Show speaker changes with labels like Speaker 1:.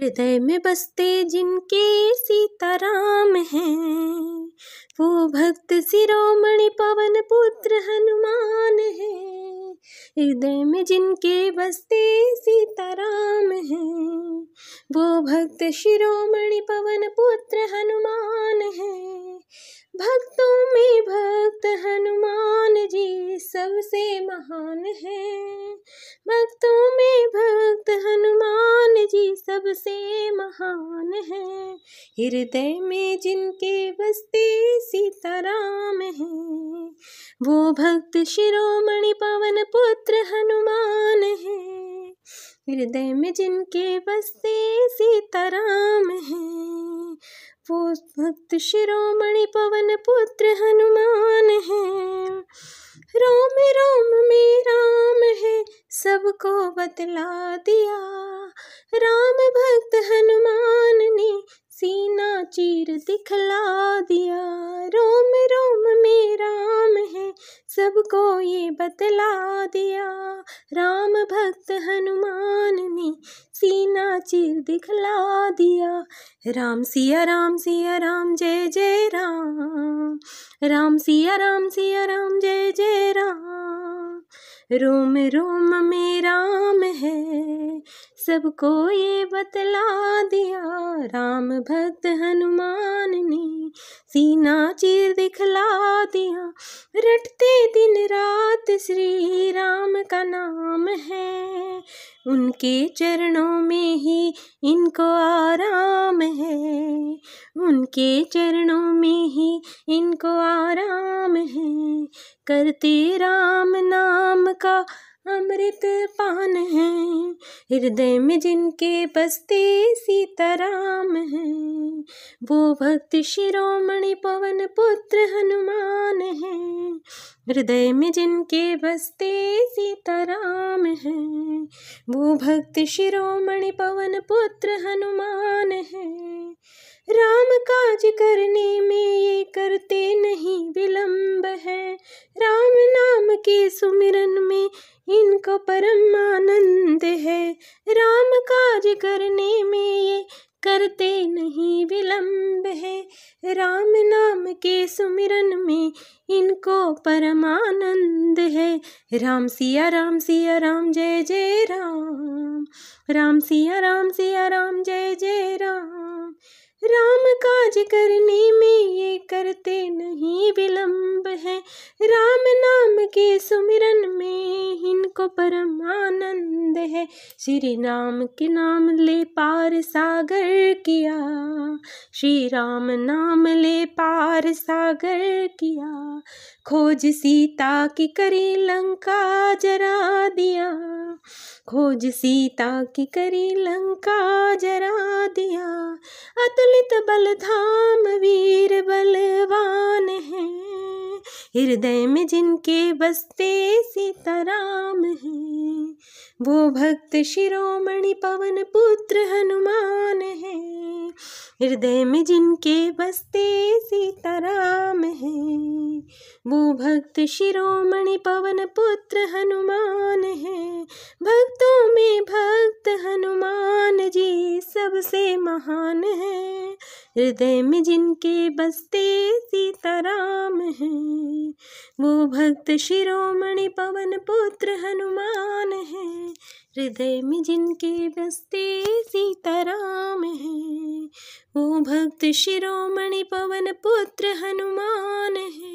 Speaker 1: हृदय में बसते जिनके सीताराम हैं वो भक्त शिरोमणि पवन पुत्र हनुमान हैं हृदय में जिनके बसते सीताराम हैं वो भक्त शिरोमणि पवन पुत्र हनुमान हैं भक्तों में भक्त हनुमान जी सबसे महान हैं भक्तों में भक्त हनुमान जी सबसे महान है हृदय में जिनके बसते सीताराम है वो भक्त शिरोमणि पवन पुत्र हनुमान है हृदय में जिनके बसते सीताराम है वो भक्त शिरोमणि पवन पुत्र हनुमान है रोम रोम सबको बतला दिया राम भक्त हनुमान ने सीना चीर दिखला दिया सबको ये बतला दिया राम भक्त हनुमान ने सीना चीर दिखला दिया राम सिया राम सिया राम जय जय राम राम सिया राम सिया राम जय जय राम रोम रोम में राम है सबको ये बतला दिया राम भक्त हनुमान सीना चीर दिखला दिया रटते दिन रात श्री राम का नाम है उनके चरणों में ही इनको आराम है उनके चरणों में ही इनको आराम है करते राम नाम का अमृत पान है हृदय में जिनके बसते सीताराम है वो भक्त शिरोमणि पवन पुत्र हनुमान है हृदय में जिनके बसते सीताराम है वो भक्त शिरोमणि पवन पुत्र हनुमान है राम काज करने में राम कार्य करने में ये करते नहीं विलंब है राम नाम के सुमिरन में इनको परमानंद है राम सिया राम सिया राम जय जय राम राम सिया राम सिया राम जय जय राम राम काज करने में ये करते नहीं विलंब है को परम आनंद है श्री राम के नाम ले पार सागर किया श्री राम नाम ले पार सागर किया खोज सीता की करी लंका जरा दिया खोज सीता की करी लंका जरा दिया अतुलित बल धाम वीर बलवान है हृदय में जिनके बसते सीताराम हैं वो भक्त शिरोमणि पवन पुत्र हनुमान हैं हृदय में जिनके बसते सीताराम हैं वो भक्त शिरोमणि पवन पुत्र हनुमान हैं भक्तों में भक्त हनुमान जी सबसे महान हैं हृदय में जिनके बसते सीताराम हैं वो भक्त शिरोमणि पवन पुत्र हनुमान हैं हृदय में जिनके बसते सीताराम हैं वो भक्त शिरोमणि पवन पुत्र हनुमान हैं